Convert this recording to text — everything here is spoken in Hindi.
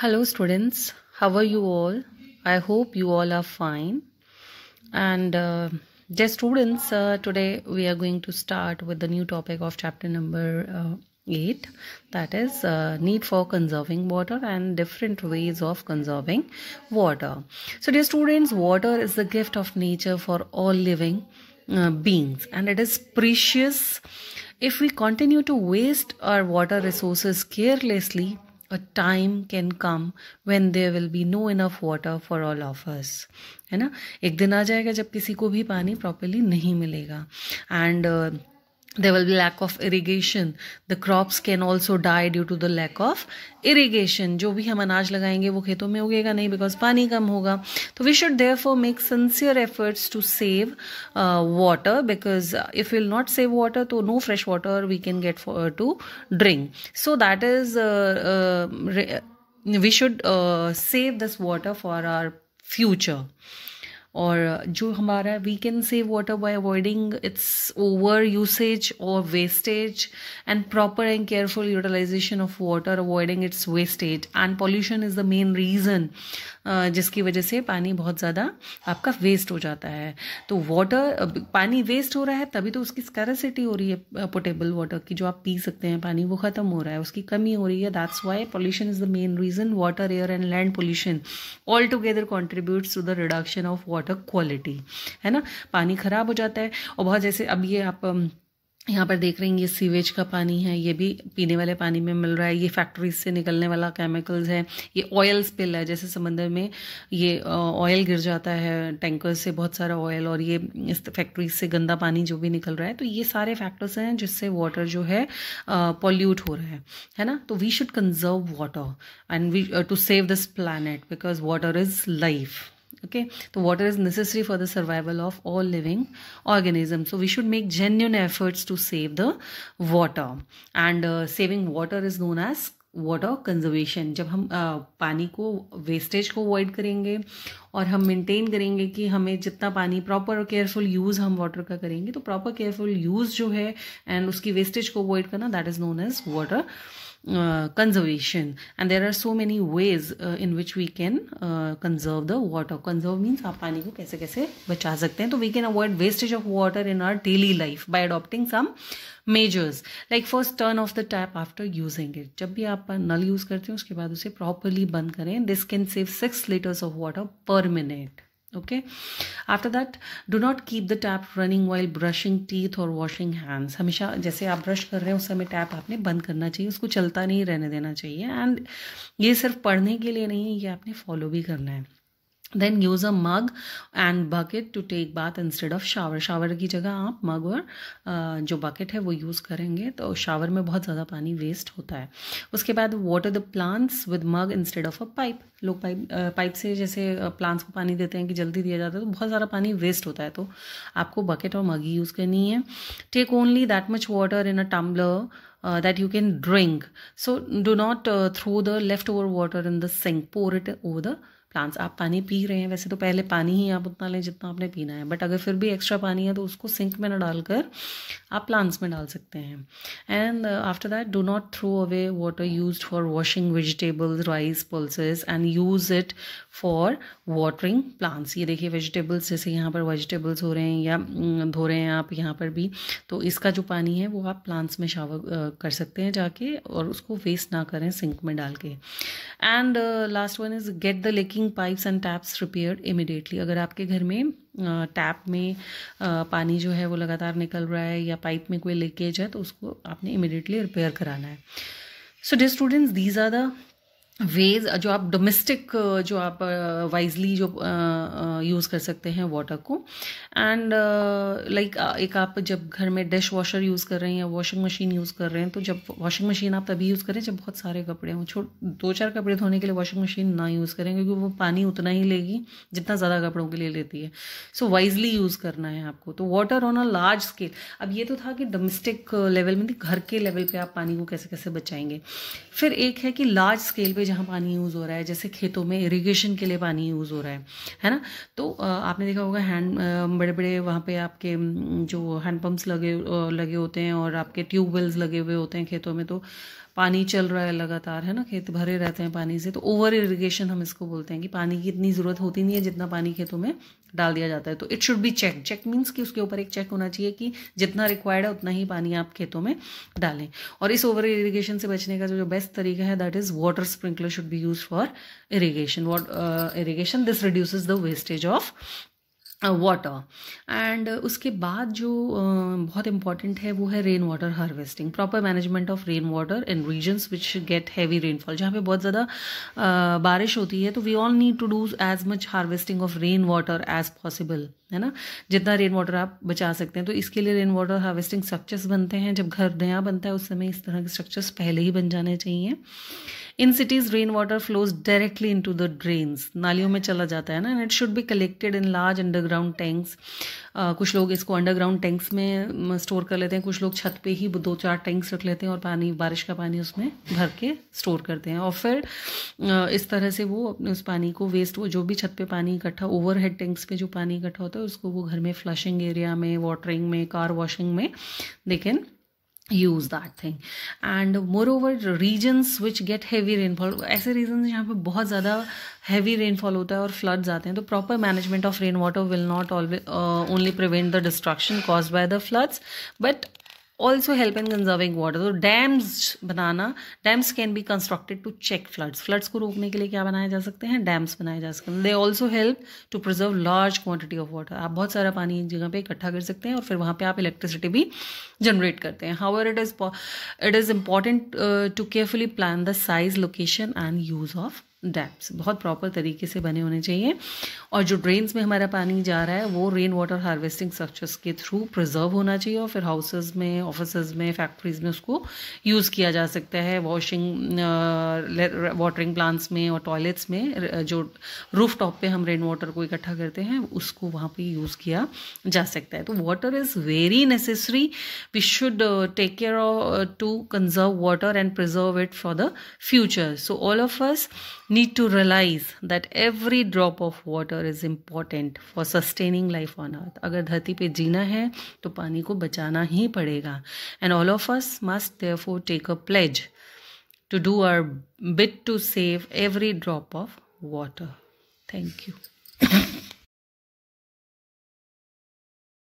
Hello, students. How are you all? I hope you all are fine. And, uh, dear students, uh, today we are going to start with the new topic of chapter number uh, 8 that is uh, need for conserving water and different ways of conserving water so dear students water is the gift of nature for all living uh, beings and it is precious if we continue to waste our water resources carelessly a time can come when there will be no enough water for all of us है ना एक दिन आ जाएगा जब किसी को भी पानी properly नहीं मिलेगा and uh, there will be lack of irrigation the crops can also die due to the lack of irrigation जो भी हम अनाज लगाएंगे वो खेतों में उगेगा नहीं बिकॉज पानी कम होगा तो we should therefore make sincere efforts to save water because if will not save water तो no fresh water we can get to drink so that is we should save this water for our future और जो हमारा we can save water by avoiding its over usage और wastage and proper and careful utilization of water avoiding its wastage and pollution is the main reason जिसकी वजह से पानी बहुत ज़्यादा आपका वेस्ट हो जाता है तो वाटर पानी वेस्ट हो रहा है तभी तो उसकी स्कैरसिटी हो रही है पोटेबल uh, वाटर की जो आप पी सकते हैं पानी वो ख़त्म हो रहा है उसकी कमी हो रही है that's why pollution is the main reason water air and land pollution all together contributes to the reduction of water water quality है ना पानी ख़राब हो जाता है और बहुत जैसे अब ये आप यहाँ पर देख रहे हैं ये सीवेज का पानी है ये भी पीने वाले पानी में मिल रहा है ये फैक्ट्रीज से निकलने वाला केमिकल्स है ये ऑयल स्पिल है जैसे समंदर में ये ऑयल गिर जाता है टैंकर से बहुत सारा ऑयल और ये इस फैक्ट्रीज से गंदा पानी जो भी निकल रहा है तो ये सारे फैक्टर्स हैं जिससे वाटर जो है पॉल्यूट हो रहा है है ना तो we should conserve water and we to save this planet because water is life okay so water is necessary for the survival of all living organisms so we should make genuine efforts to save the water and uh, saving water is known as water conservation जब हम आ, पानी को वेस्टेज को अवॉइड करेंगे और हम मेंटेन करेंगे कि हमें जितना पानी प्रॉपर और केयरफुल यूज़ हम वाटर का करेंगे तो प्रॉपर केयरफुल यूज़ जो है एंड उसकी वेस्टेज को अवॉइड करना that is known as water uh, conservation and there are so many ways uh, in which we can uh, conserve the water conserve means aap pani ko kaise kaise bacha sakte hain so we can avoid wastage of water in our daily life by adopting some measures like first turn off the tap after using it जब भी आप नल यूज़ करते हैं उसके बाद उसे properly बंद करें this can save six litres of water per minute okay after that do not keep the tap running while brushing teeth और वॉशिंग हैंड्स हमेशा जैसे आप ब्रश कर रहे हैं उस समय टैप आपने बंद करना चाहिए उसको चलता नहीं रहने देना चाहिए एंड ये सिर्फ पढ़ने के लिए नहीं है ये आपने फॉलो भी करना है then use a mug and bucket to take bath instead of shower shower की जगह आप मग और जो बकेट है वो यूज़ करेंगे तो शावर में बहुत ज़्यादा पानी वेस्ट होता है उसके बाद water the plants with mug instead of a pipe लोग पाइप पाइप से जैसे प्लांट्स को पानी देते हैं कि जल्दी दिया जाता है तो बहुत ज़्यादा पानी वेस्ट होता है तो आपको बकेट और मग ही यूज़ करनी है take only that much water in a tumbler uh, that you can drink. So do not uh, throw the leftover water in the sink. Pour it over the plants आप पानी पी रहे हैं वैसे तो पहले पानी ही आप उतना लें जितना आपने पीना है बट अगर फिर भी एक्स्ट्रा पानी है तो उसको सिंक में ना डालकर आप प्लांट्स में डाल सकते हैं and after that do not throw away water use for washing vegetables rice pulses and use it for watering plants ये देखिए वेजिटेबल्स जैसे यहाँ पर वेजिटेबल्स हो रहे हैं या mm, धो रहे हैं आप यहाँ पर भी तो इसका जो पानी है वो आप प्लांट्स में शावर uh, कर सकते हैं जाके और उसको वेस्ट ना करें सिंक में डाल के and last one is get the लेकिन leaking pipes and taps repaired immediately अगर आपके घर में टैप में पानी जो है वो लगातार निकल रहा है या पाइप में कोई लीकेज है तो उसको आपने इमिडिएटली रिपेयर कराना है so the students these are the ways जो आप डोमेस्टिक uh, जो आप वाइजली uh, जो यूज़ uh, कर सकते हैं वाटर को एंड लाइक एक आप जब घर में डिश वॉशर यूज़ कर रहे हैं या वॉशिंग मशीन यूज़ कर रहे हैं तो जब वॉशिंग मशीन आप तभी यूज़ करें जब बहुत सारे कपड़े हों छोट दो चार कपड़े धोने के लिए वॉशिंग मशीन ना यूज़ करें क्योंकि वो पानी उतना ही लेगी जितना ज़्यादा कपड़ों के लिए लेती है सो वाइजली यूज़ करना है आपको तो water on a large scale अब ये तो था कि डोमेस्टिक लेवल में मतलब घर के लेवल पर आप पानी को कैसे कैसे बचाएंगे फिर एक है कि लार्ज स्केल पर जहाँ पानी यूज़ हो रहा है जैसे खेतों में इरिगेशन के लिए पानी यूज़ हो रहा है है ना तो आपने देखा होगा हैंड बड़े बड़े वहाँ पे आपके जो हैंडपम्प्स लगे लगे होते हैं और आपके ट्यूबवेल्स लगे हुए होते हैं खेतों में तो पानी चल रहा है लगातार है ना खेत भरे रहते हैं पानी से तो ओवर इरिगेशन हम इसको बोलते हैं कि पानी की इतनी ज़रूरत होती नहीं है जितना पानी खेतों में डाल दिया जाता है तो it should be check check means कि उसके ऊपर एक चेक होना चाहिए कि जितना रिक्वायर्ड है उतना ही पानी आप खेतों में डालें और इस ओवर इरीगेशन से बचने का जो जो बेस्ट तरीका है that is water sprinkler should be use for irrigation irrigation this reduces the wastage of water and uh, उसके बाद जो बहुत इंपॉर्टेंट है वो है rain water harvesting proper management of rain water in regions which get heavy rainfall जहाँ पे बहुत ज़्यादा बारिश होती है तो we all need to do as much harvesting of rain water as possible है ना जितना रेन वाटर आप बचा सकते हैं तो इसके लिए रेन वाटर हार्वेस्टिंग स्ट्रक्चर्स बनते हैं जब घर नया बनता है उस समय इस तरह के स्ट्रक्चर्स पहले ही बन जाने चाहिए in cities rain water flows directly into the drains नालियों में चला जाता है ना and it should be collected in large underground tanks कुछ लोग इसको अंडरग्राउंड टैंक्स में स्टोर कर लेते हैं कुछ लोग छत पे ही दो चार टैंक्स रख लेते हैं और पानी बारिश का पानी उसमें भर के स्टोर करते हैं और फिर इस तरह से वो अपने उस पानी को वेस्ट वो जो भी छत पे पानी इकट्ठा ओवर हेड टैंक्स पे जो पानी इकट्ठा होता है उसको वो घर में फ्लशिंग एरिया में वाटरिंग में कार वॉशिंग में they can use that thing and moreover regions which get heavy rainfall ऐसे रीजन जहाँ पे बहुत ज़्यादा हैवी रेनफॉल होता है और फ्लड्स आते हैं तो proper management of rain water will not only prevent the destruction cause by the floods but also help in conserving water तो डैम्स बनाना dams can be constructed to check floods floods को रोकने के लिए क्या बनाए जा सकते हैं डैम्स बनाए जा सकते हैं they also help to preserve large quantity of water आप बहुत सारा पानी एक जगह पर इकट्ठा कर सकते हैं और फिर वहाँ पर आप इलेक्ट्रिसिटी भी जनरेट करते हैं how it is it is important to carefully plan the size location and use of dams बहुत प्रॉपर तरीके से बने होने चाहिए और जो ड्रेन्स में हमारा पानी जा रहा है वो रेन वाटर हार्वेस्टिंग स्ट्रक्चर्स के थ्रू प्रिजर्व होना चाहिए और फिर हाउसेज में ऑफिस में फैक्ट्रीज में उसको यूज़ किया जा सकता है वॉशिंग वाटरिंग प्लांट्स में और टॉयलेट्स में जो रूफ टॉप पर हम रेन वाटर को इकट्ठा करते हैं उसको वहाँ पर यूज़ किया जा सकता है तो water is very necessary we should take care to conserve water and preserve it for the future so all of us need to realize that every drop of water is important for sustaining life on earth agar dhati pe to pani ko bachana hi and all of us must therefore take a pledge to do our bit to save every drop of water thank you